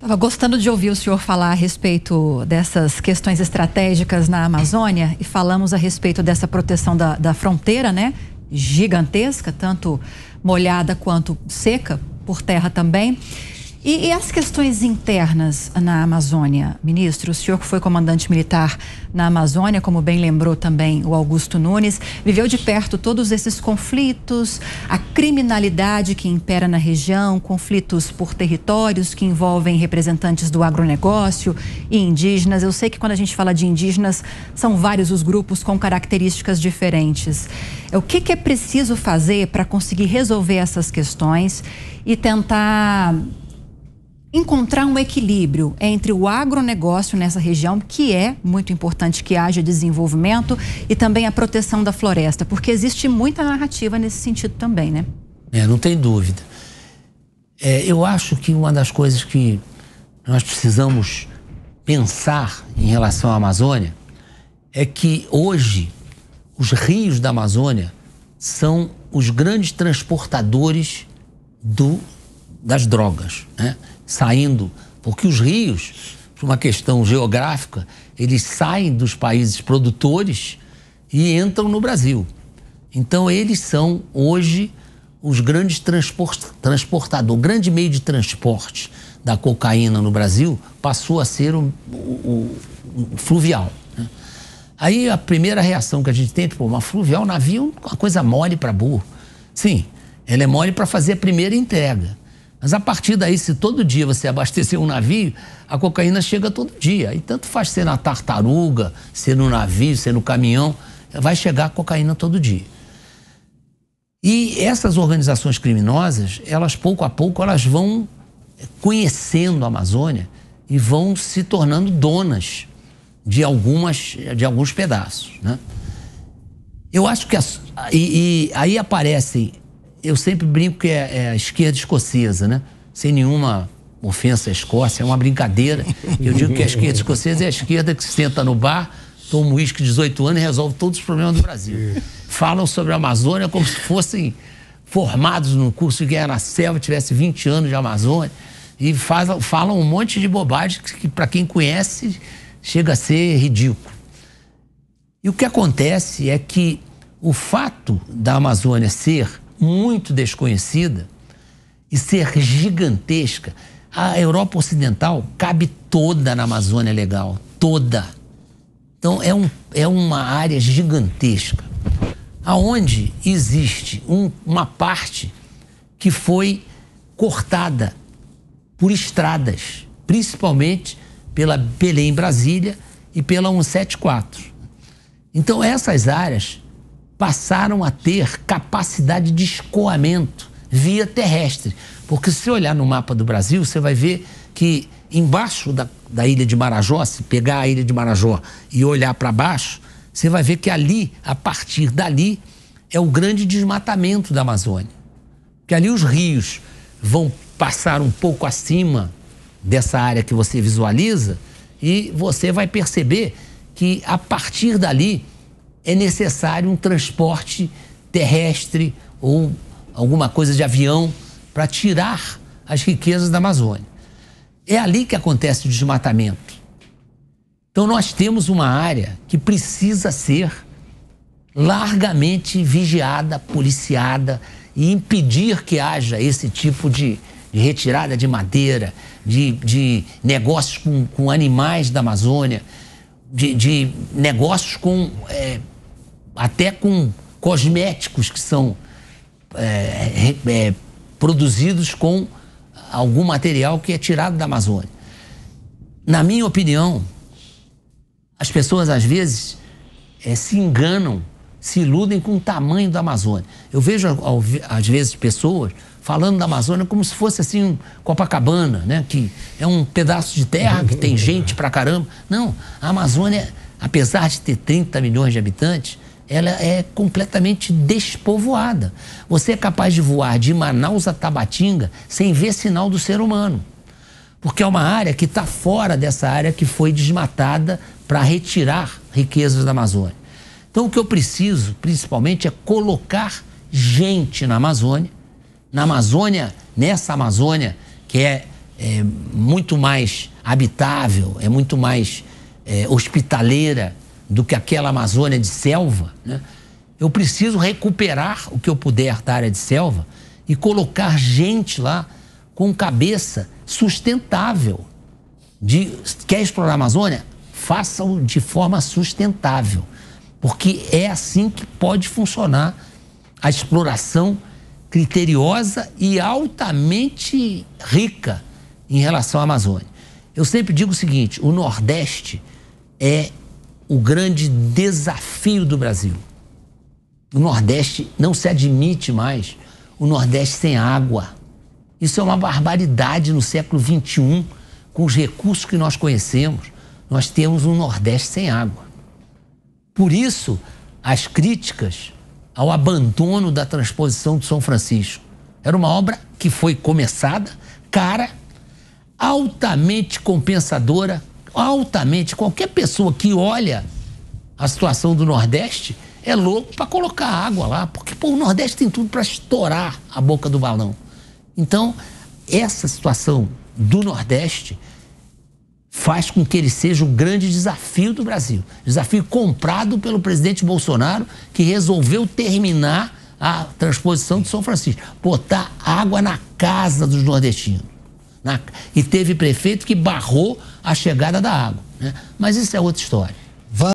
Estava gostando de ouvir o senhor falar a respeito dessas questões estratégicas na Amazônia e falamos a respeito dessa proteção da, da fronteira, né? Gigantesca, tanto molhada quanto seca, por terra também. E, e, as questões internas na Amazônia, ministro? O senhor que foi comandante militar na Amazônia, como bem lembrou também o Augusto Nunes, viveu de perto todos esses conflitos, a criminalidade que impera na região, conflitos por territórios que envolvem representantes do agronegócio e indígenas. Eu sei que quando a gente fala de indígenas, são vários os grupos com características diferentes. É, o que, que é preciso fazer para conseguir resolver essas questões e tentar encontrar um equilíbrio entre o agronegócio nessa região, que é muito importante que haja desenvolvimento, e também a proteção da floresta, porque existe muita narrativa nesse sentido também, né? É, não tem dúvida. É, eu acho que uma das coisas que nós precisamos pensar em relação à Amazônia é que hoje os rios da Amazônia são os grandes transportadores do das drogas, né? saindo, porque os rios, por uma questão geográfica, eles saem dos países produtores e entram no Brasil. Então, eles são hoje os grandes transportadores, o grande meio de transporte da cocaína no Brasil passou a ser o, o, o fluvial. Né? Aí a primeira reação que a gente tem é, pô, uma fluvial, navio é uma coisa mole para burro. Sim, ela é mole para fazer a primeira entrega. Mas a partir daí, se todo dia você abastecer um navio, a cocaína chega todo dia. E tanto faz ser na tartaruga, ser no navio, ser no caminhão, vai chegar a cocaína todo dia. E essas organizações criminosas, elas pouco a pouco elas vão conhecendo a Amazônia e vão se tornando donas de algumas de alguns pedaços, né? Eu acho que as, e, e aí aparecem eu sempre brinco que é, é a esquerda escocesa, né? Sem nenhuma ofensa à Escócia, é uma brincadeira. Eu digo que a esquerda escocesa é a esquerda que se senta no bar, toma um uísque 18 anos e resolve todos os problemas do Brasil. Falam sobre a Amazônia como se fossem formados no curso de Guerra na Selva, tivesse 20 anos de Amazônia, e faz, falam um monte de bobagem que, que para quem conhece, chega a ser ridículo. E o que acontece é que o fato da Amazônia ser muito desconhecida e ser gigantesca. A Europa Ocidental cabe toda na Amazônia Legal, toda. Então é, um, é uma área gigantesca, aonde existe um, uma parte que foi cortada por estradas, principalmente pela Belém Brasília e pela 174. Então essas áreas passaram a ter capacidade de escoamento via terrestre. Porque se olhar no mapa do Brasil, você vai ver que embaixo da, da ilha de Marajó, se pegar a ilha de Marajó e olhar para baixo, você vai ver que ali, a partir dali, é o grande desmatamento da Amazônia. Porque ali os rios vão passar um pouco acima dessa área que você visualiza e você vai perceber que a partir dali é necessário um transporte terrestre ou alguma coisa de avião para tirar as riquezas da Amazônia. É ali que acontece o desmatamento. Então, nós temos uma área que precisa ser largamente vigiada, policiada e impedir que haja esse tipo de, de retirada de madeira, de, de negócios com, com, animais da Amazônia, de, de negócios com é, até com cosméticos que são é, é, produzidos com algum material que é tirado da Amazônia. Na minha opinião, as pessoas às vezes é, se enganam, se iludem com o tamanho da Amazônia. Eu vejo às vezes pessoas falando da Amazônia como se fosse assim um Copacabana, né? Que é um pedaço de terra que tem gente pra caramba. Não, a Amazônia, apesar de ter 30 milhões de habitantes, ela é completamente despovoada. Você é capaz de voar de Manaus a Tabatinga sem ver sinal do ser humano. Porque é uma área que está fora dessa área que foi desmatada para retirar riquezas da Amazônia. Então, o que eu preciso, principalmente, é colocar gente na Amazônia, na Amazônia, nessa Amazônia que é, é muito mais habitável, é muito mais é, hospitaleira, do que aquela Amazônia de selva, né? eu preciso recuperar o que eu puder da área de selva e colocar gente lá com cabeça sustentável. De, quer explorar a Amazônia? Faça-o de forma sustentável. Porque é assim que pode funcionar a exploração criteriosa e altamente rica em relação à Amazônia. Eu sempre digo o seguinte: o Nordeste é o grande desafio do Brasil. O Nordeste não se admite mais o Nordeste sem água. Isso é uma barbaridade no século XXI, com os recursos que nós conhecemos. Nós temos um Nordeste sem água. Por isso, as críticas ao abandono da transposição de São Francisco. Era uma obra que foi começada, cara, altamente compensadora altamente. Qualquer pessoa que olha a situação do Nordeste é louco para colocar água lá, porque pô, o Nordeste tem tudo para estourar a boca do balão. Então, essa situação do Nordeste faz com que ele seja o grande desafio do Brasil. Desafio comprado pelo presidente Bolsonaro, que resolveu terminar a transposição de São Francisco botar água na casa dos nordestinos. Na... E teve prefeito que barrou a chegada da água. Né? Mas isso é outra história.